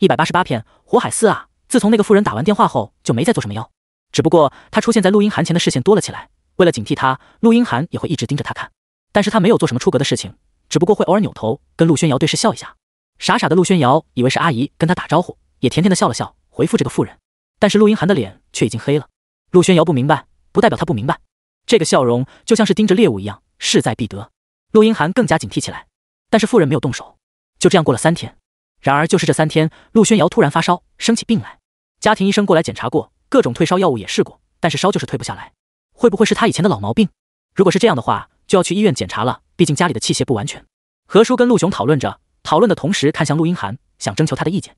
一百八十八片火海思啊！自从那个妇人打完电话后，就没再做什么妖。只不过他出现在陆英涵前的视线多了起来。为了警惕他，陆英涵也会一直盯着他看。但是他没有做什么出格的事情，只不过会偶尔扭头跟陆轩瑶对视笑一下。傻傻的陆轩瑶以为是阿姨跟他打招呼，也甜甜的笑了笑，回复这个妇人。但是陆英涵的脸却已经黑了。陆轩瑶不明白，不代表他不明白。这个笑容就像是盯着猎物一样，势在必得。陆英涵更加警惕起来。但是妇人没有动手。就这样过了三天。然而，就是这三天，陆轩瑶突然发烧，生起病来。家庭医生过来检查过，各种退烧药物也试过，但是烧就是退不下来。会不会是他以前的老毛病？如果是这样的话，就要去医院检查了。毕竟家里的器械不完全。何叔跟陆雄讨论着，讨论的同时看向陆英涵，想征求他的意见。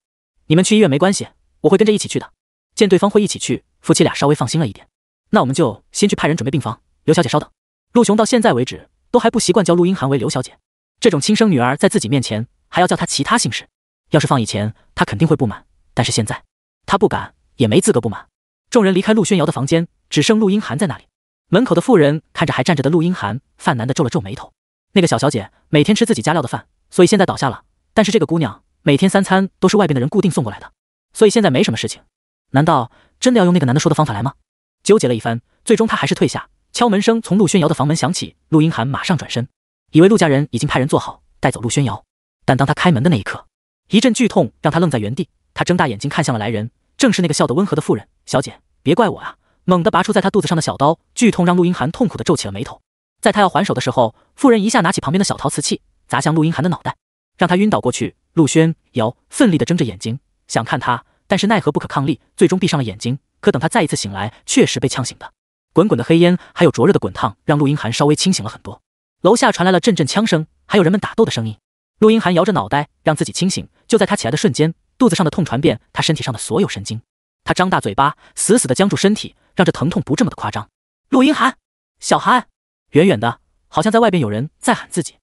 你们去医院没关系，我会跟着一起去的。见对方会一起去，夫妻俩稍微放心了一点。那我们就先去派人准备病房。刘小姐稍等。陆雄到现在为止都还不习惯叫陆英涵为刘小姐，这种亲生女儿在自己面前还要叫她其他姓氏。要是放以前，他肯定会不满，但是现在，他不敢，也没资格不满。众人离开陆宣瑶的房间，只剩陆英寒在那里。门口的妇人看着还站着的陆英寒，犯难的皱了皱眉头。那个小小姐每天吃自己家料的饭，所以现在倒下了。但是这个姑娘每天三餐都是外边的人固定送过来的，所以现在没什么事情。难道真的要用那个男的说的方法来吗？纠结了一番，最终他还是退下。敲门声从陆宣瑶的房门响起，陆英寒马上转身，以为陆家人已经派人做好带走陆宣瑶，但当他开门的那一刻。一阵剧痛让他愣在原地，他睁大眼睛看向了来人，正是那个笑得温和的妇人。小姐，别怪我啊！猛地拔出在他肚子上的小刀，剧痛让陆英寒痛苦地皱起了眉头。在他要还手的时候，妇人一下拿起旁边的小陶瓷器砸向陆英寒的脑袋，让他晕倒过去。陆轩瑶奋力地睁着眼睛想看他，但是奈何不可抗力，最终闭上了眼睛。可等他再一次醒来，确实被呛醒的。滚滚的黑烟还有灼热的滚烫让陆英寒稍微清醒了很多。楼下传来了阵阵枪声，还有人们打斗的声音。陆英寒摇着脑袋，让自己清醒。就在他起来的瞬间，肚子上的痛传遍他身体上的所有神经。他张大嘴巴，死死的僵住身体，让这疼痛不这么的夸张。陆英寒，小寒，远远的，好像在外边有人在喊自己，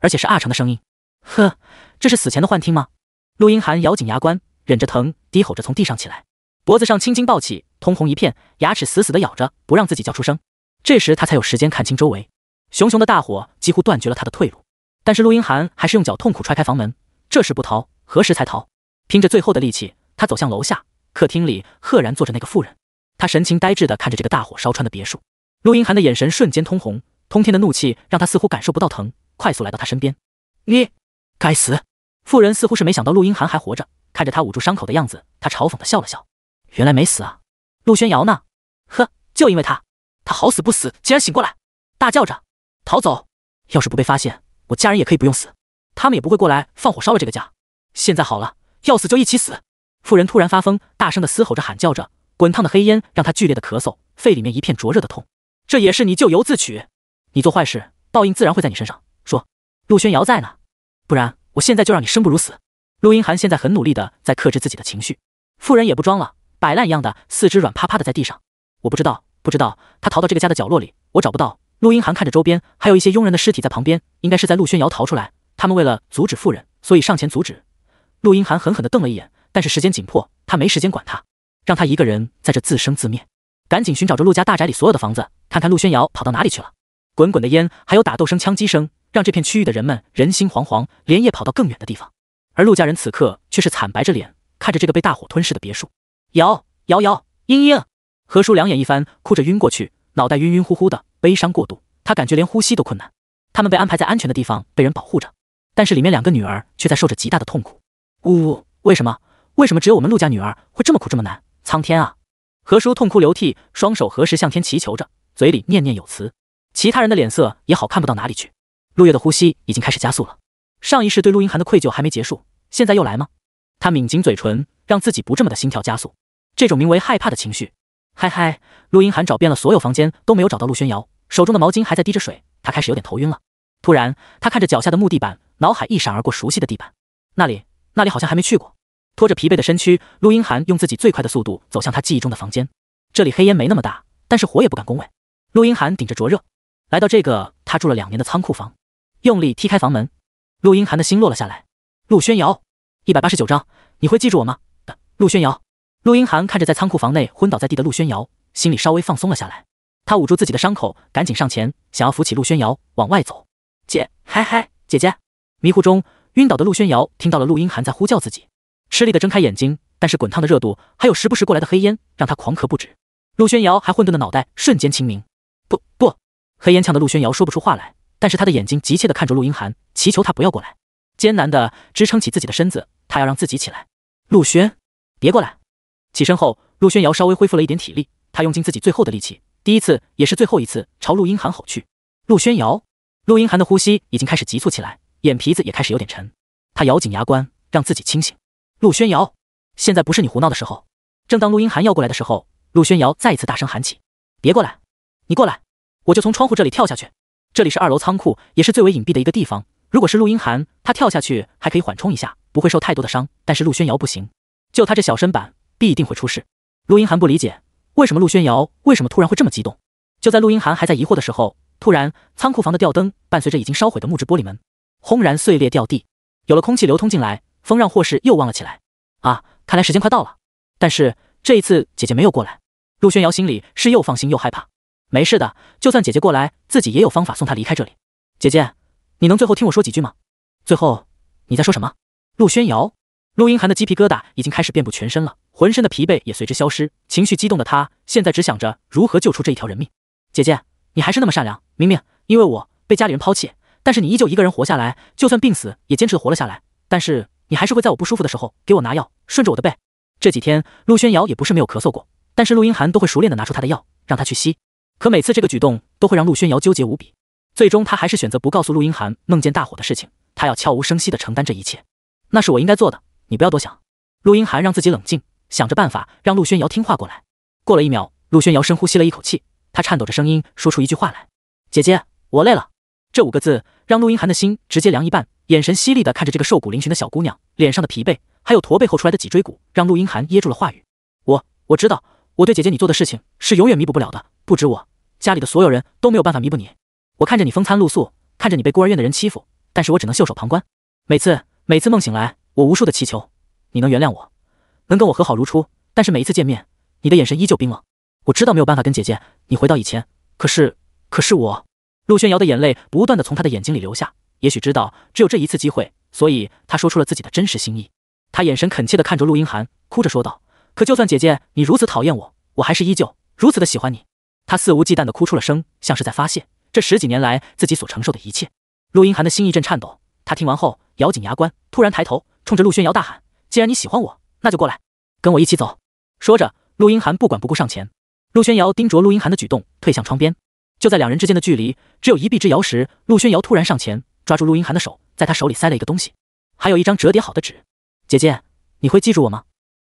而且是阿成的声音。呵，这是死前的幻听吗？陆英寒咬紧牙关，忍着疼，低吼着从地上起来，脖子上青筋暴起，通红一片，牙齿死死的咬着，不让自己叫出声。这时他才有时间看清周围，熊熊的大火几乎断绝了他的退路。但是陆英涵还是用脚痛苦踹开房门。这时不逃，何时才逃？拼着最后的力气，他走向楼下。客厅里赫然坐着那个妇人，他神情呆滞地看着这个大火烧穿的别墅。陆英涵的眼神瞬间通红，通天的怒气让他似乎感受不到疼，快速来到他身边。你该死！妇人似乎是没想到陆英涵还活着，看着他捂住伤口的样子，他嘲讽的笑了笑。原来没死啊！陆宣瑶呢？呵，就因为他，他好死不死，竟然醒过来，大叫着逃走。要是不被发现……我家人也可以不用死，他们也不会过来放火烧了这个家。现在好了，要死就一起死。妇人突然发疯，大声的嘶吼着，喊叫着，滚烫的黑烟让她剧烈的咳嗽，肺里面一片灼热的痛。这也是你咎由自取，你做坏事，报应自然会在你身上。说，陆轩瑶在呢，不然我现在就让你生不如死。陆英涵现在很努力的在克制自己的情绪，妇人也不装了，摆烂一样的四肢软趴趴的在地上。我不知道，不知道他逃到这个家的角落里，我找不到。陆英涵看着周边，还有一些佣人的尸体在旁边，应该是在陆轩瑶逃出来，他们为了阻止妇人，所以上前阻止。陆英涵狠狠的瞪了一眼，但是时间紧迫，他没时间管他，让他一个人在这自生自灭。赶紧寻找着陆家大宅里所有的房子，看看陆轩瑶跑到哪里去了。滚滚的烟，还有打斗声、枪击声，让这片区域的人们人心惶惶，连夜跑到更远的地方。而陆家人此刻却是惨白着脸，看着这个被大火吞噬的别墅。瑶瑶瑶，英英，何叔两眼一翻，哭着晕过去，脑袋晕晕乎乎的。悲伤过度，他感觉连呼吸都困难。他们被安排在安全的地方，被人保护着，但是里面两个女儿却在受着极大的痛苦。呜呜，为什么？为什么只有我们陆家女儿会这么苦，这么难？苍天啊！何叔痛哭流涕，双手合十向天祈求着，嘴里念念有词。其他人的脸色也好看不到哪里去。陆月的呼吸已经开始加速了，上一世对陆英寒的愧疚还没结束，现在又来吗？他抿紧嘴唇，让自己不这么的心跳加速。这种名为害怕的情绪。嗨嗨，陆英寒找遍了所有房间，都没有找到陆轩瑶。手中的毛巾还在滴着水，他开始有点头晕了。突然，他看着脚下的木地板，脑海一闪而过熟悉的地板，那里，那里好像还没去过。拖着疲惫的身躯，陆英寒用自己最快的速度走向他记忆中的房间。这里黑烟没那么大，但是火也不敢恭维。陆英寒顶着灼热，来到这个他住了两年的仓库房，用力踢开房门。陆英寒的心落了下来。陆宣瑶，一百八十九章，你会记住我吗？的陆宣瑶。陆英寒看着在仓库房内昏倒在地的陆宣瑶，心里稍微放松了下来。他捂住自己的伤口，赶紧上前，想要扶起陆宣瑶往外走。姐，嗨嗨，姐姐！迷糊中晕倒的陆宣瑶听到了陆英寒在呼叫自己，吃力的睁开眼睛，但是滚烫的热度还有时不时过来的黑烟，让他狂咳不止。陆宣瑶还混沌的脑袋瞬间清明，不不，黑烟呛的陆宣瑶说不出话来，但是他的眼睛急切的看着陆英寒，祈求他不要过来。艰难的支撑起自己的身子，他要让自己起来。陆轩，别过来！起身后，陆宣瑶稍微恢复了一点体力，他用尽自己最后的力气。第一次，也是最后一次，朝陆英涵吼去。陆轩瑶，陆英涵的呼吸已经开始急促起来，眼皮子也开始有点沉。他咬紧牙关，让自己清醒。陆轩瑶，现在不是你胡闹的时候。正当陆英涵要过来的时候，陆轩瑶再一次大声喊起：“别过来！你过来，我就从窗户这里跳下去。这里是二楼仓库，也是最为隐蔽的一个地方。如果是陆英涵，他跳下去还可以缓冲一下，不会受太多的伤。但是陆轩瑶不行，就他这小身板，必定会出事。”陆英涵不理解。为什么陆宣瑶？为什么突然会这么激动？就在陆英涵还在疑惑的时候，突然仓库房的吊灯伴随着已经烧毁的木质玻璃门，轰然碎裂掉地。有了空气流通进来，风让霍氏又旺了起来。啊，看来时间快到了。但是这一次姐姐没有过来，陆宣瑶心里是又放心又害怕。没事的，就算姐姐过来，自己也有方法送她离开这里。姐姐，你能最后听我说几句吗？最后你在说什么？陆宣瑶，陆英涵的鸡皮疙瘩已经开始遍布全身了。浑身的疲惫也随之消失，情绪激动的他现在只想着如何救出这一条人命。姐姐，你还是那么善良。明明因为我被家里人抛弃，但是你依旧一个人活下来，就算病死也坚持活了下来。但是你还是会在我不舒服的时候给我拿药，顺着我的背。这几天陆轩瑶也不是没有咳嗽过，但是陆英寒都会熟练的拿出他的药让他去吸。可每次这个举动都会让陆轩瑶纠结无比，最终他还是选择不告诉陆英寒梦见大火的事情，他要悄无声息的承担这一切。那是我应该做的，你不要多想。陆英寒让自己冷静。想着办法让陆宣瑶听话过来。过了一秒，陆宣瑶深呼吸了一口气，她颤抖着声音说出一句话来：“姐姐，我累了。”这五个字让陆英寒的心直接凉一半，眼神犀利的看着这个瘦骨嶙峋的小姑娘，脸上的疲惫，还有驼背后出来的脊椎骨，让陆英寒噎住了话语：“我我知道，我对姐姐你做的事情是永远弥补不了的。不止我，家里的所有人都没有办法弥补你。我看着你风餐露宿，看着你被孤儿院的人欺负，但是我只能袖手旁观。每次每次梦醒来，我无数的祈求，你能原谅我。”能跟我和好如初，但是每一次见面，你的眼神依旧冰冷。我知道没有办法跟姐姐你回到以前，可是，可是我……陆宣瑶的眼泪不断的从他的眼睛里流下。也许知道只有这一次机会，所以他说出了自己的真实心意。他眼神恳切的看着陆英涵，哭着说道：“可就算姐姐你如此讨厌我，我还是依旧如此的喜欢你。”他肆无忌惮的哭出了声，像是在发泄这十几年来自己所承受的一切。陆英涵的心一阵颤抖，他听完后咬紧牙关，突然抬头冲着陆宣瑶大喊：“既然你喜欢我！”那就过来，跟我一起走。说着，陆英寒不管不顾上前。陆轩瑶盯着陆英寒的举动，退向窗边。就在两人之间的距离只有一臂之遥时，陆轩瑶突然上前，抓住陆英寒的手，在他手里塞了一个东西，还有一张折叠好的纸。姐姐，你会记住我吗？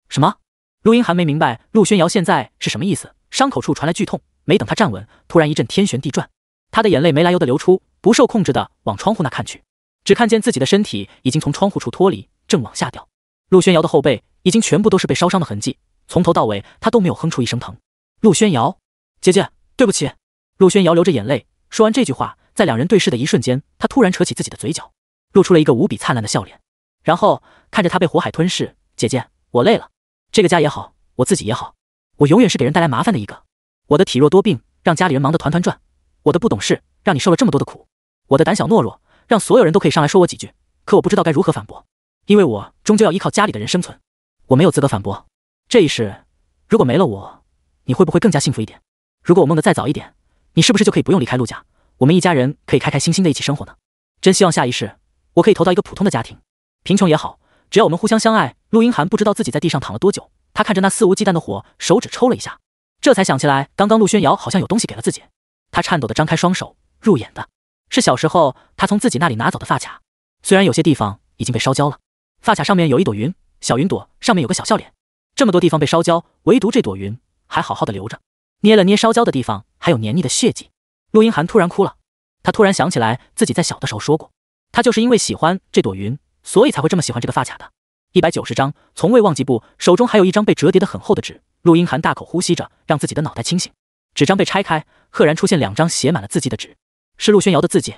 什么？陆英寒没明白陆轩瑶现在是什么意思。伤口处传来剧痛，没等他站稳，突然一阵天旋地转，他的眼泪没来由的流出，不受控制的往窗户那看去，只看见自己的身体已经从窗户处脱离，正往下掉。陆轩瑶的后背。已经全部都是被烧伤的痕迹，从头到尾他都没有哼出一声疼。陆轩瑶，姐姐，对不起。陆轩瑶流着眼泪，说完这句话，在两人对视的一瞬间，他突然扯起自己的嘴角，露出了一个无比灿烂的笑脸，然后看着他被火海吞噬。姐姐，我累了，这个家也好，我自己也好，我永远是给人带来麻烦的一个。我的体弱多病，让家里人忙得团团转；我的不懂事，让你受了这么多的苦；我的胆小懦弱，让所有人都可以上来说我几句，可我不知道该如何反驳，因为我终究要依靠家里的人生存。我没有资格反驳。这一世，如果没了我，你会不会更加幸福一点？如果我梦得再早一点，你是不是就可以不用离开陆家，我们一家人可以开开心心的一起生活呢？真希望下一世，我可以投到一个普通的家庭，贫穷也好，只要我们互相相爱。陆英寒不知道自己在地上躺了多久，他看着那肆无忌惮的火，手指抽了一下，这才想起来，刚刚陆轩瑶好像有东西给了自己。他颤抖的张开双手，入眼的是小时候他从自己那里拿走的发卡，虽然有些地方已经被烧焦了，发卡上面有一朵云。小云朵上面有个小笑脸，这么多地方被烧焦，唯独这朵云还好好的留着。捏了捏烧焦的地方，还有黏腻的血迹。陆英涵突然哭了，他突然想起来自己在小的时候说过，他就是因为喜欢这朵云，所以才会这么喜欢这个发卡的。一百九十章，从未忘记。不，手中还有一张被折叠的很厚的纸。陆英涵大口呼吸着，让自己的脑袋清醒。纸张被拆开，赫然出现两张写满了字迹的纸，是陆轩瑶的字迹。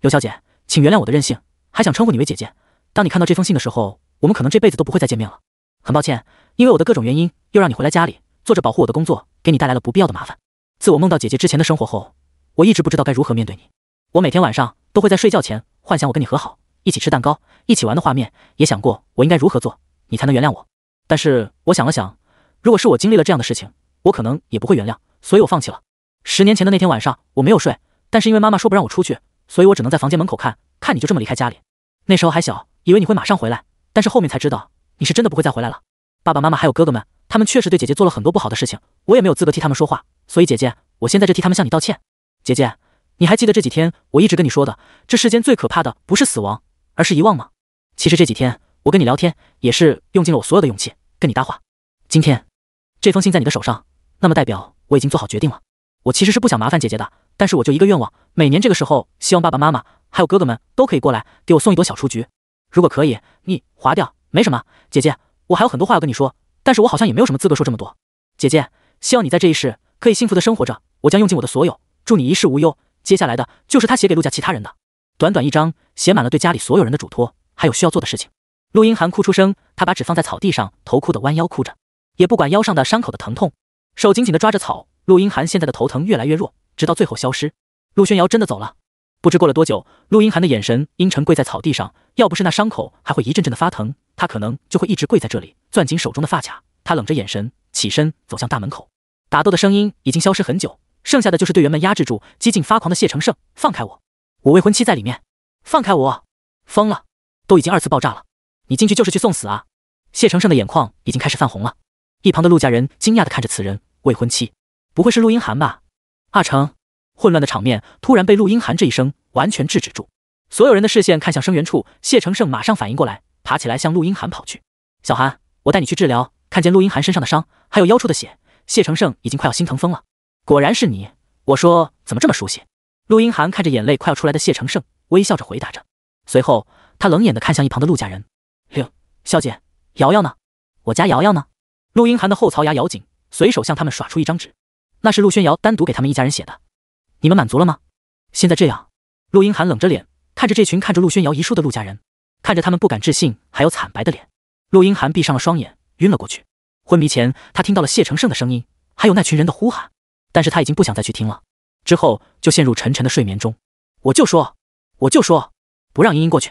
刘小姐，请原谅我的任性，还想称呼你为姐姐。当你看到这封信的时候。我们可能这辈子都不会再见面了。很抱歉，因为我的各种原因，又让你回来家里做着保护我的工作，给你带来了不必要的麻烦。自我梦到姐姐之前的生活后，我一直不知道该如何面对你。我每天晚上都会在睡觉前幻想我跟你和好，一起吃蛋糕，一起玩的画面，也想过我应该如何做，你才能原谅我。但是我想了想，如果是我经历了这样的事情，我可能也不会原谅，所以我放弃了。十年前的那天晚上，我没有睡，但是因为妈妈说不让我出去，所以我只能在房间门口看看你就这么离开家里。那时候还小，以为你会马上回来。但是后面才知道，你是真的不会再回来了。爸爸妈妈还有哥哥们，他们确实对姐姐做了很多不好的事情，我也没有资格替他们说话，所以姐姐，我现在就替他们向你道歉。姐姐，你还记得这几天我一直跟你说的，这世间最可怕的不是死亡，而是遗忘吗？其实这几天我跟你聊天，也是用尽了我所有的勇气跟你搭话。今天这封信在你的手上，那么代表我已经做好决定了。我其实是不想麻烦姐姐的，但是我就一个愿望，每年这个时候，希望爸爸妈妈还有哥哥们都可以过来给我送一朵小雏菊。如果可以，你划掉没什么。姐姐，我还有很多话要跟你说，但是我好像也没有什么资格说这么多。姐姐，希望你在这一世可以幸福的生活着，我将用尽我的所有，祝你一世无忧。接下来的就是他写给陆家其他人的，短短一张，写满了对家里所有人的嘱托，还有需要做的事情。陆英寒哭出声，他把纸放在草地上，头哭的弯腰哭着，也不管腰上的伤口的疼痛，手紧紧的抓着草。陆英寒现在的头疼越来越弱，直到最后消失。陆轩瑶真的走了。不知过了多久，陆英寒的眼神阴沉，跪在草地上。要不是那伤口还会一阵阵的发疼，他可能就会一直跪在这里，攥紧手中的发卡。他冷着眼神，起身走向大门口。打斗的声音已经消失很久，剩下的就是队员们压制住激进发狂的谢成胜：“放开我，我未婚妻在里面！放开我！疯了，都已经二次爆炸了，你进去就是去送死啊！”谢成胜的眼眶已经开始泛红了。一旁的陆家人惊讶的看着此人，未婚妻不会是陆英寒吧？阿成。混乱的场面突然被陆英寒这一声完全制止住，所有人的视线看向声源处。谢成胜马上反应过来，爬起来向陆英寒跑去。小寒，我带你去治疗。看见陆英寒身上的伤，还有腰处的血，谢成胜已经快要心疼疯了。果然是你，我说怎么这么熟悉。陆英寒看着眼泪快要出来的谢成胜，微笑着回答着。随后，他冷眼的看向一旁的陆家人。六小姐，瑶瑶呢？我家瑶瑶呢？陆英寒的后槽牙咬紧，随手向他们耍出一张纸，那是陆宣瑶单独给他们一家人写的。你们满足了吗？现在这样，陆英寒冷着脸看着这群看着陆轩瑶遗书的陆家人，看着他们不敢置信还有惨白的脸，陆英寒闭上了双眼，晕了过去。昏迷前，他听到了谢成胜的声音，还有那群人的呼喊，但是他已经不想再去听了，之后就陷入沉沉的睡眠中。我就说，我就说不让英英过去，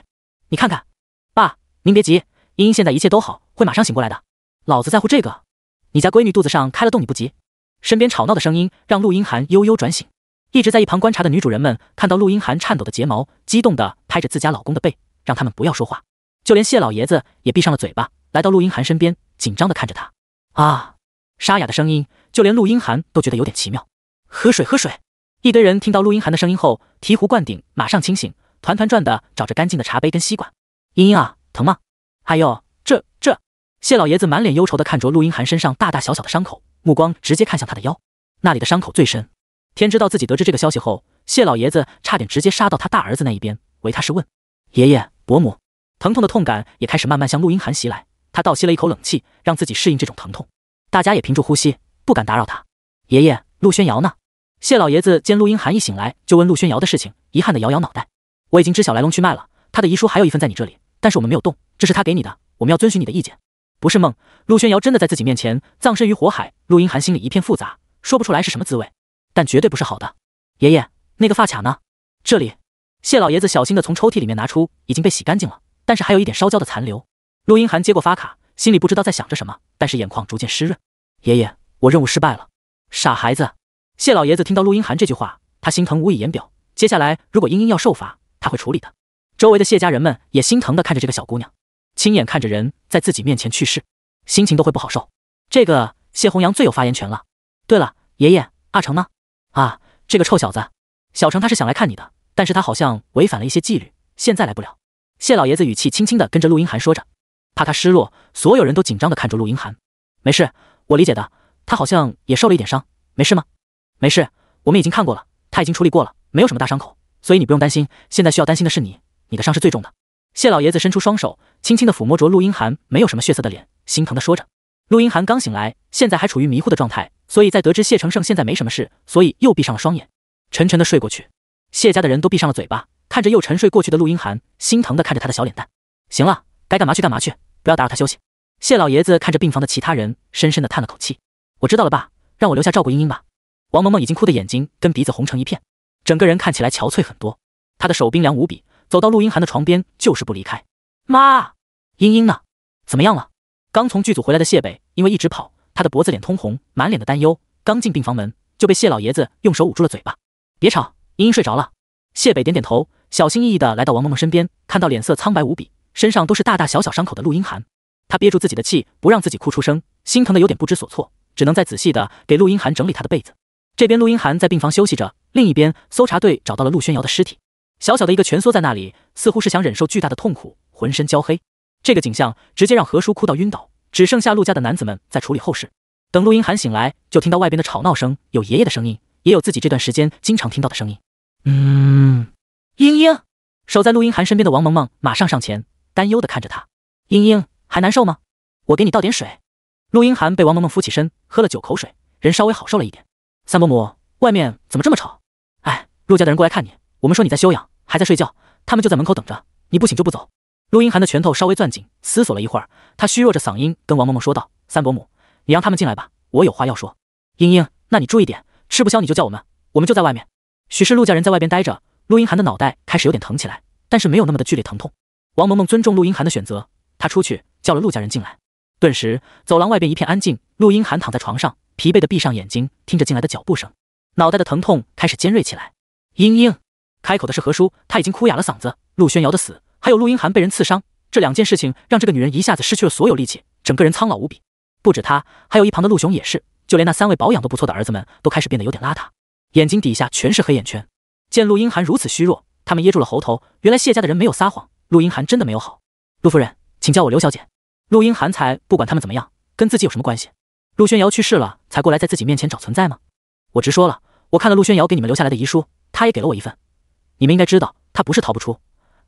你看看，爸，您别急，英英现在一切都好，会马上醒过来的。老子在乎这个，你家闺女肚子上开了洞，你不急？身边吵闹的声音让陆英寒悠悠转醒。一直在一旁观察的女主人们看到陆英涵颤抖的睫毛，激动的拍着自家老公的背，让他们不要说话。就连谢老爷子也闭上了嘴巴，来到陆英涵身边，紧张的看着他。啊，沙哑的声音，就连陆英涵都觉得有点奇妙。喝水，喝水！一堆人听到陆英涵的声音后，醍醐灌顶，马上清醒，团团转的找着干净的茶杯跟吸管。英英啊，疼吗？哎呦，这这！谢老爷子满脸忧愁的看着陆英涵身上大大小小的伤口，目光直接看向他的腰，那里的伤口最深。天知道自己得知这个消息后，谢老爷子差点直接杀到他大儿子那一边，唯他是问。爷爷，伯母，疼痛的痛感也开始慢慢向陆英寒袭来，他倒吸了一口冷气，让自己适应这种疼痛。大家也屏住呼吸，不敢打扰他。爷爷，陆轩瑶呢？谢老爷子见陆英寒一醒来就问陆轩瑶的事情，遗憾的摇摇脑袋：“我已经知晓来龙去脉了，他的遗书还有一份在你这里，但是我们没有动，这是他给你的，我们要遵循你的意见。”不是梦，陆轩瑶真的在自己面前葬身于火海。陆英寒心里一片复杂，说不出来是什么滋味。但绝对不是好的，爷爷，那个发卡呢？这里，谢老爷子小心的从抽屉里面拿出，已经被洗干净了，但是还有一点烧焦的残留。陆英涵接过发卡，心里不知道在想着什么，但是眼眶逐渐湿润。爷爷，我任务失败了，傻孩子。谢老爷子听到陆英涵这句话，他心疼无以言表。接下来如果英英要受罚，他会处理的。周围的谢家人们也心疼的看着这个小姑娘，亲眼看着人在自己面前去世，心情都会不好受。这个谢红阳最有发言权了。对了，爷爷，阿成呢？啊，这个臭小子，小程他是想来看你的，但是他好像违反了一些纪律，现在来不了。谢老爷子语气轻轻的跟着陆英涵说着，怕他失落，所有人都紧张的看着陆英涵。没事，我理解的。他好像也受了一点伤，没事吗？没事，我们已经看过了，他已经处理过了，没有什么大伤口，所以你不用担心。现在需要担心的是你，你的伤是最重的。谢老爷子伸出双手，轻轻的抚摸着陆英涵没有什么血色的脸，心疼的说着。陆英涵刚醒来，现在还处于迷糊的状态。所以，在得知谢成胜现在没什么事，所以又闭上了双眼，沉沉的睡过去。谢家的人都闭上了嘴巴，看着又沉睡过去的陆英寒，心疼的看着他的小脸蛋。行了，该干嘛去干嘛去，不要打扰他休息。谢老爷子看着病房的其他人，深深的叹了口气。我知道了，爸，让我留下照顾英英吧。王萌萌已经哭的眼睛跟鼻子红成一片，整个人看起来憔悴很多。她的手冰凉无比，走到陆英寒的床边，就是不离开。妈，英英呢？怎么样了？刚从剧组回来的谢北，因为一直跑。他的脖子脸通红，满脸的担忧。刚进病房门，就被谢老爷子用手捂住了嘴巴：“别吵，茵茵睡着了。”谢北点点头，小心翼翼的来到王萌萌身边，看到脸色苍白无比，身上都是大大小小伤口的陆英寒，他憋住自己的气，不让自己哭出声，心疼的有点不知所措，只能再仔细的给陆英寒整理他的被子。这边陆英寒在病房休息着，另一边搜查队找到了陆宣瑶的尸体，小小的一个蜷缩在那里，似乎是想忍受巨大的痛苦，浑身焦黑。这个景象直接让何叔哭到晕倒。只剩下陆家的男子们在处理后事。等陆英寒醒来，就听到外边的吵闹声，有爷爷的声音，也有自己这段时间经常听到的声音。嗯，英英，守在陆英寒身边的王萌萌马上上前，担忧的看着他。英英还难受吗？我给你倒点水。陆英寒被王萌萌扶起身，喝了九口水，人稍微好受了一点。三伯母，外面怎么这么吵？哎，陆家的人过来看你，我们说你在休养，还在睡觉，他们就在门口等着，你不醒就不走。陆英寒的拳头稍微攥紧，思索了一会儿，他虚弱着嗓音跟王萌萌说道：“三伯母，你让他们进来吧，我有话要说。”“英英，那你注意点，吃不消你就叫我们，我们就在外面。”许是陆家人在外边待着，陆英寒的脑袋开始有点疼起来，但是没有那么的剧烈疼痛。王萌萌尊重陆英寒的选择，她出去叫了陆家人进来。顿时，走廊外边一片安静。陆英寒躺在床上，疲惫的闭上眼睛，听着进来的脚步声，脑袋的疼痛开始尖锐起来。“英英！”开口的是何叔，他已经哭哑了嗓子。陆轩瑶的死。还有陆英涵被人刺伤，这两件事情让这个女人一下子失去了所有力气，整个人苍老无比。不止她，还有一旁的陆雄也是，就连那三位保养都不错的儿子们都开始变得有点邋遢，眼睛底下全是黑眼圈。见陆英涵如此虚弱，他们噎住了喉头。原来谢家的人没有撒谎，陆英涵真的没有好。陆夫人，请叫我刘小姐。陆英涵才不管他们怎么样，跟自己有什么关系？陆宣瑶去世了，才过来在自己面前找存在吗？我直说了，我看了陆宣瑶给你们留下来的遗书，他也给了我一份。你们应该知道，他不是逃不出。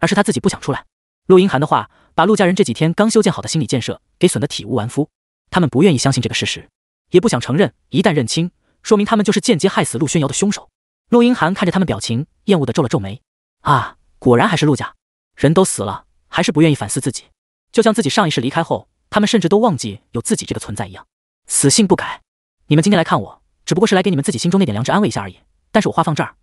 而是他自己不想出来。陆英寒的话，把陆家人这几天刚修建好的心理建设给损得体无完肤。他们不愿意相信这个事实，也不想承认。一旦认清，说明他们就是间接害死陆轩瑶的凶手。陆英寒看着他们表情，厌恶的皱了皱眉。啊，果然还是陆家，人都死了，还是不愿意反思自己。就像自己上一世离开后，他们甚至都忘记有自己这个存在一样，死性不改。你们今天来看我，只不过是来给你们自己心中那点良知安慰一下而已。但是我话放这儿，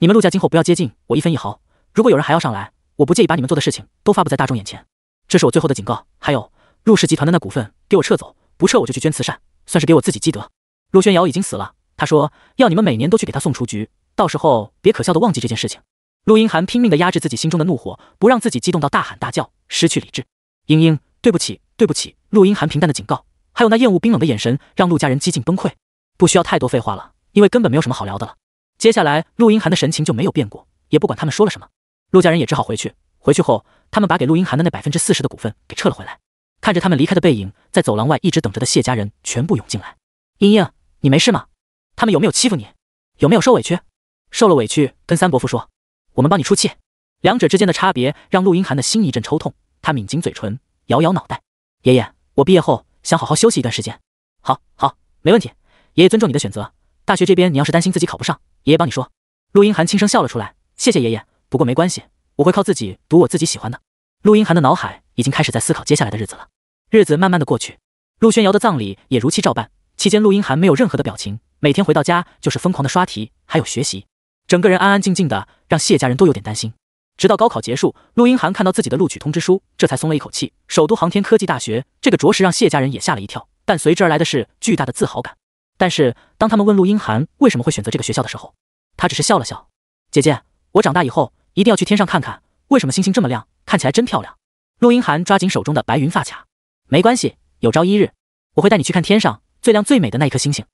你们陆家今后不要接近我一分一毫。如果有人还要上来，我不介意把你们做的事情都发布在大众眼前，这是我最后的警告。还有，陆氏集团的那股份给我撤走，不撤我就去捐慈善，算是给我自己积德。陆宣瑶已经死了，他说要你们每年都去给他送雏菊，到时候别可笑的忘记这件事情。陆英涵拼命的压制自己心中的怒火，不让自己激动到大喊大叫，失去理智。英英，对不起，对不起。陆英寒平淡的警告，还有那厌恶冰冷的眼神，让陆家人几近崩溃。不需要太多废话了，因为根本没有什么好聊的了。接下来，陆英寒的神情就没有变过，也不管他们说了什么。陆家人也只好回去。回去后，他们把给陆英涵的那百分之四十的股份给撤了回来。看着他们离开的背影，在走廊外一直等着的谢家人全部涌进来。“英英，你没事吗？他们有没有欺负你？有没有受委屈？受了委屈，跟三伯父说，我们帮你出气。”两者之间的差别让陆英涵的心一阵抽痛。他抿紧嘴唇，摇摇脑袋：“爷爷，我毕业后想好好休息一段时间，好好，没问题。爷爷尊重你的选择。大学这边，你要是担心自己考不上，爷爷帮你说。”陆英涵轻声笑了出来：“谢谢爷爷。”不过没关系，我会靠自己读我自己喜欢的。陆英涵的脑海已经开始在思考接下来的日子了。日子慢慢的过去，陆轩瑶的葬礼也如期照办。期间，陆英涵没有任何的表情，每天回到家就是疯狂的刷题，还有学习，整个人安安静静的，让谢家人都有点担心。直到高考结束，陆英涵看到自己的录取通知书，这才松了一口气。首都航天科技大学，这个着实让谢家人也吓了一跳，但随之而来的是巨大的自豪感。但是当他们问陆英涵为什么会选择这个学校的时候，他只是笑了笑：“姐姐，我长大以后。”一定要去天上看看，为什么星星这么亮，看起来真漂亮。陆英寒抓紧手中的白云发卡，没关系，有朝一日我会带你去看天上最亮最美的那一颗星星。